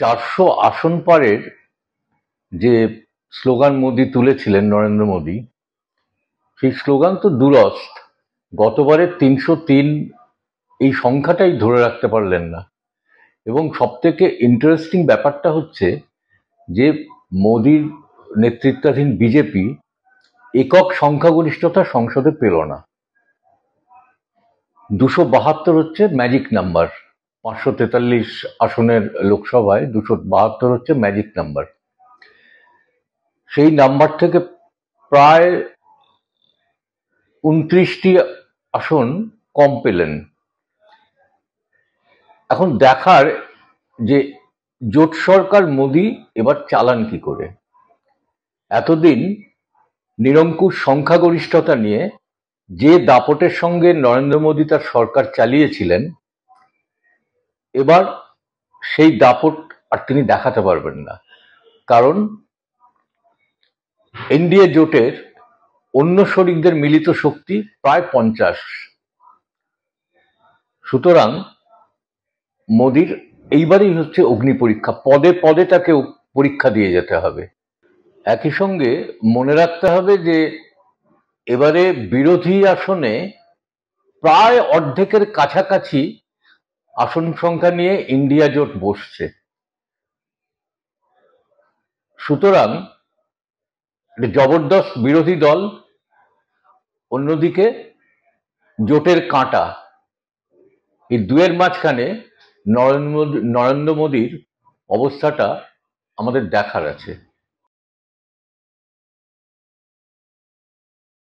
চারশো আসন পারের যে স্লোগান মোদি তুলেছিলেন নরেন্দ্র মোদী সেই স্লোগান তো দুরস্ত গতবারের তিনশো তিন এই সংখ্যাটাই ধরে রাখতে পারলেন না এবং সব থেকে ইন্টারেস্টিং ব্যাপারটা হচ্ছে যে মোদির নেতৃত্বাধীন বিজেপি একক সংখ্যাগরিষ্ঠতা সংসদে পেল না দুশো বাহাত্তর হচ্ছে ম্যাজিক নাম্বার পাঁচশো তেতাল্লিশ আসনের লোকসভায় দুশো বাহাত্তর হচ্ছে ম্যাজিক নাম্বার সেই নাম্বার থেকে প্রায় উনত্রিশটি আসন কম পেলেন এখন দেখার যে জোট সরকার মোদি এবার চালান কি করে এতদিন নিরঙ্কুশ সংখ্যাগরিষ্ঠতা নিয়ে যে দাপটের সঙ্গে নরেন্দ্র মোদী তার সরকার চালিয়েছিলেন এবার সেই দাপট আর তিনি দেখাতে পারবেন না কারণ এনডিএ জোটের অন্য শরিকদের মিলিত শক্তি প্রায় পঞ্চাশ সুতরাং মোদির এইবারই হচ্ছে অগ্নি পরীক্ষা পদে পদে তাকে পরীক্ষা দিয়ে যেতে হবে একই সঙ্গে মনে রাখতে হবে যে এবারে বিরোধী আসনে প্রায় অর্ধেকের কাছাকাছি আসন সংখ্যা নিয়ে ইন্ডিয়া জোট বসছে সুতরাং জবরদস্ত বিরোধী দল অন্যদিকে জোটের কাঁটা এই দুয়ের মাঝখানে নরেন্দ্র নরেন্দ্র মোদীর অবস্থাটা আমাদের দেখার আছে